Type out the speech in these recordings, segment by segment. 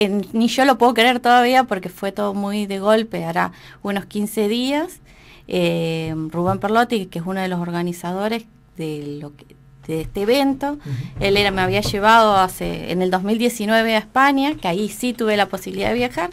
ni yo lo puedo creer todavía porque fue todo muy de golpe, hará unos 15 días. Eh, Rubén Perlotti, que es uno de los organizadores de, este evento, él era, me había llevado hace, en el 2019 a España, que ahí sí tuve la posibilidad de viajar,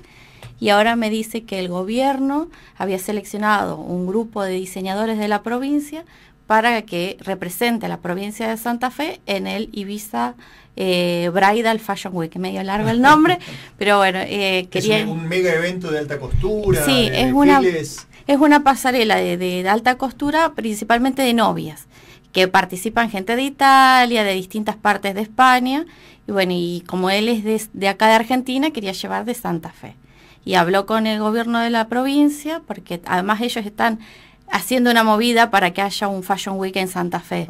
y ahora me dice que el gobierno había seleccionado un grupo de diseñadores de la provincia para que represente la provincia de Santa Fe en el Ibiza eh, Bridal Fashion Week. Medio largo el nombre, pero bueno, eh, quería... Es un, mega evento de alta costura. Sí, es, una, es una pasarela de, alta costura, principalmente de novias, que participan gente de Italia, de distintas partes de España, y bueno, y como él es de, de acá de Argentina, quería llevar de Santa Fe. Y habló con el gobierno de la provincia, porque además ellos están haciendo una movida para que haya un Fashion Week en Santa Fe.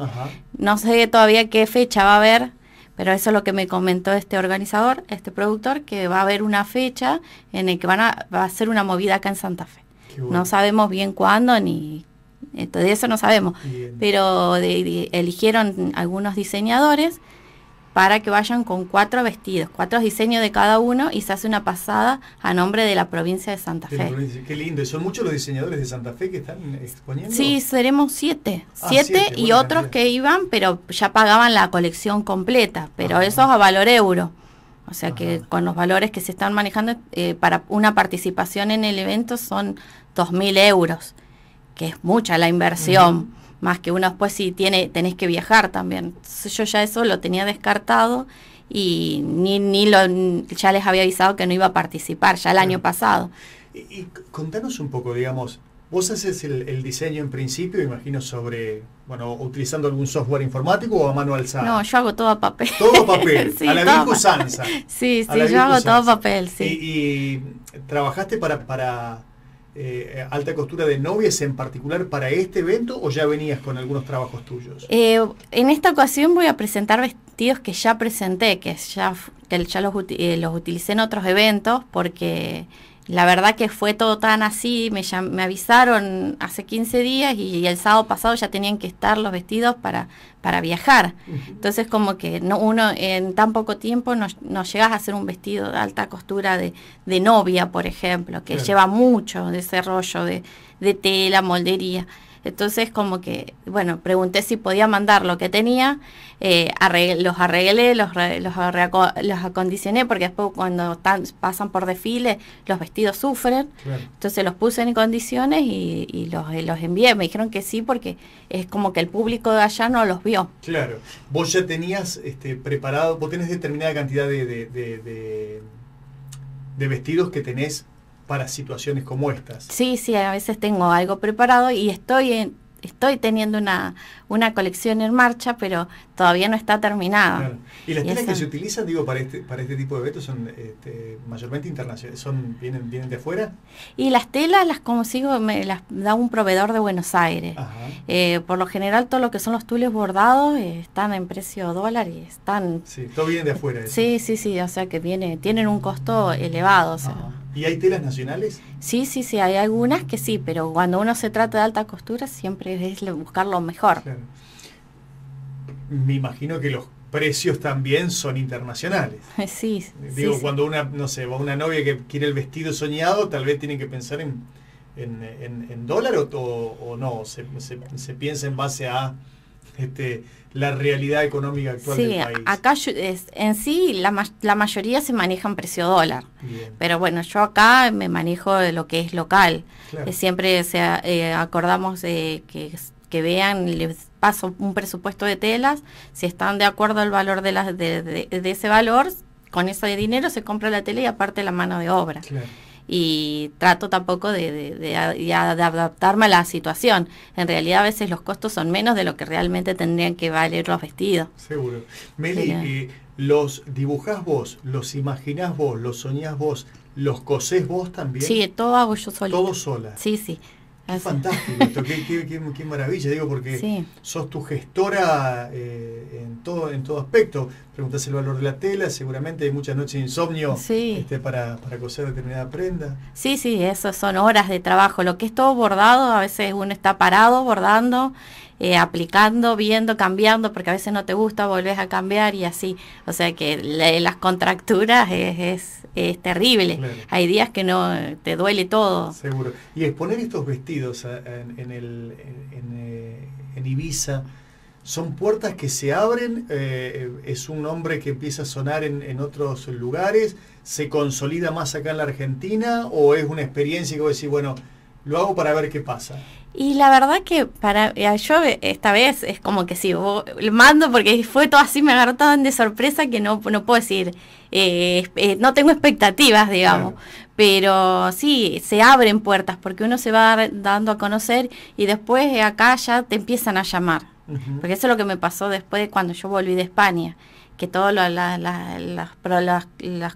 No sé todavía qué fecha va a haber, pero eso es lo que me comentó este organizador, este productor, que va a haber una fecha en el que van a, va a hacer una movida acá en Santa Fe. No sabemos bien cuándo ni... De eso no sabemos, pero eligieron algunos diseñadores para que vayan con cuatro vestidos, cuatro diseños de cada uno y se hace una pasada a nombre de la provincia de Santa Fe. qué lindo, son muchos los diseñadores de Santa Fe que están exponiendo. Sí, seremos siete, ah, siete, y otros que iban, pero ya pagaban la colección completa, pero eso es a valor euro. O sea que con los valores que se están manejando eh, para una participación en el evento son 2.000 euros, que es mucha la inversión. Más que uno después si tiene, tenés que viajar también. yo ya eso lo tenía descartado y ni, ni lo, ya les había avisado que no iba a participar, ya el año pasado. Y, contanos un poco, digamos, vos haces el, diseño en principio, imagino, sobre, bueno, utilizando algún software informático o a mano alzada. No, yo hago todo a papel. Todo a papel, a la vieja usanza. Sí, sí, yo hago todo a papel, sí. Y, trabajaste para eh, eh, alta costura de novias en particular para este evento o ya venías con algunos trabajos tuyos? Eh, en esta ocasión voy a presentar vestidos que ya presenté, que ya, los, eh, los utilicé en otros eventos porque la verdad que fue todo tan así, me, me avisaron hace 15 días y, el sábado pasado ya tenían que estar los vestidos para, para viajar. Entonces como que no, uno en tan poco tiempo no, llegas a hacer un vestido de alta costura de, de novia, por ejemplo, que lleva mucho de desarrollo de, de tela, moldería. Entonces, como que, bueno, pregunté si podía mandar lo que tenía, eh, los arreglé, los, acondicioné, porque después cuando pasan por desfile, los vestidos sufren. Entonces los puse en condiciones y, eh, los, envié. Me dijeron que sí, porque es como que el público de allá no los vio. Claro. Vos ya tenías este, preparado, vos tenés determinada cantidad de, de vestidos que tenés para situaciones como estas. Sí, sí, a veces tengo algo preparado y estoy en, estoy teniendo una, una colección en marcha, pero todavía no está terminada. Y las telas que se utilizan, digo, para este, para este tipo de eventos son este, mayormente internacionales, son, vienen, vienen de afuera. Y las telas las consigo, me las da un proveedor de Buenos Aires. Eh, por lo general todo lo que son los tules bordados eh, están en precio dólar y están. Sí, todo viene de afuera. Sí, sí, sí, o sea que viene, tienen un costo elevado. O ¿Y hay telas nacionales? Sí, sí, sí, hay algunas que sí, pero cuando uno se trata de alta costura siempre es buscar lo mejor. Me imagino que los precios también son internacionales. Sí. Digo, cuando una, no sé, una novia que quiere el vestido soñado, tal vez tiene que pensar en, en, dólar o, no, se piensa en base a este, la realidad económica actual sí, del país. Acá es, en sí la, la, mayoría se maneja en precio dólar, pero bueno, yo acá me manejo de lo que es local. Eh, siempre se, eh, acordamos que, que, vean, les paso un presupuesto de telas, si están de acuerdo al valor de, las de, de, de, ese valor, con eso de dinero se compra la tela y aparte la mano de obra. Claro y trato tampoco de, de, adaptarme a la situación. En realidad a veces los costos son menos de lo que realmente tendrían que valer los vestidos. Seguro. Meli, ¿los dibujás vos, los imaginás vos, los soñás vos, los cosés vos también? Sí, todo hago yo sola. Todo sola. Sí, sí fantástico qué, qué, qué, maravilla, digo, porque sos tu gestora eh, en, todo, en todo aspecto. Preguntas el valor de la tela, seguramente hay muchas noches de insomnio este, para, para, coser determinada prenda. Sí, sí, esas son horas de trabajo. Lo que es todo bordado, a veces uno está parado bordando eh, aplicando, viendo, cambiando, porque a veces no te gusta, volvés a cambiar y así. O sea que las contracturas es, terrible. Hay días que no te duele todo. Seguro. Y exponer estos vestidos eh, en, Ibiza, son puertas que se abren, eh, es un nombre que empieza a sonar en, en, otros lugares, se consolida más acá en la Argentina o es una experiencia que vos decís, bueno, lo hago para ver qué pasa. Y la verdad que para eh, yo esta vez es como que sí, lo mando porque fue todo así, me agarró tan de sorpresa que no, no puedo decir, eh, eh, no tengo expectativas, digamos. Pero sí, se abren puertas porque uno se va dando a conocer y después acá ya te empiezan a llamar. Porque eso es lo que me pasó después de cuando yo volví de España que todos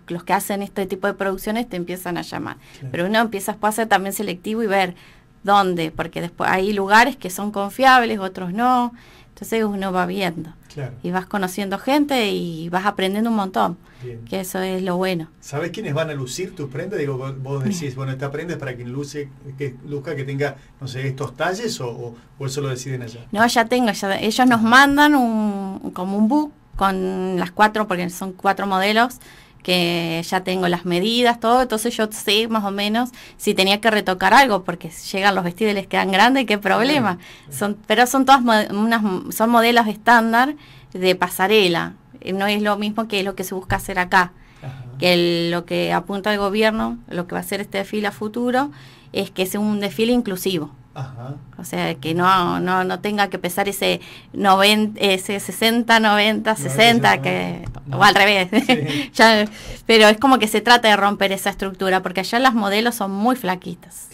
los que hacen este tipo de producciones te empiezan a llamar. Pero uno empieza a ser también selectivo y ver dónde, porque después hay lugares que son confiables, otros no. Entonces uno va viendo y vas conociendo gente y vas aprendiendo un montón, que eso es lo bueno. ¿Sabes quiénes van a lucir tus prendas? Digo, vos, decís, bueno, esta prenda es para quien luce, que luzca, que tenga, no sé, estos talles o, o, eso lo deciden allá. No, ya tengo, ya, ellos nos mandan como un book con las cuatro, porque son cuatro modelos, que ya tengo las medidas, todo, entonces yo sé más o menos si tenía que retocar algo, porque llegan los vestidos y les quedan grandes, qué problema. Son, pero son todas unas, son modelos estándar de pasarela, eh, no es lo mismo que lo que se busca hacer acá, que lo que apunta el gobierno, lo que va a hacer este desfile a futuro, es que sea un desfile inclusivo. O sea, que no, no, no tenga que pesar ese, 90, ese 60, 90, 60, que, o al revés. ya, pero es como que se trata de romper esa estructura, porque allá las modelos son muy flaquitas.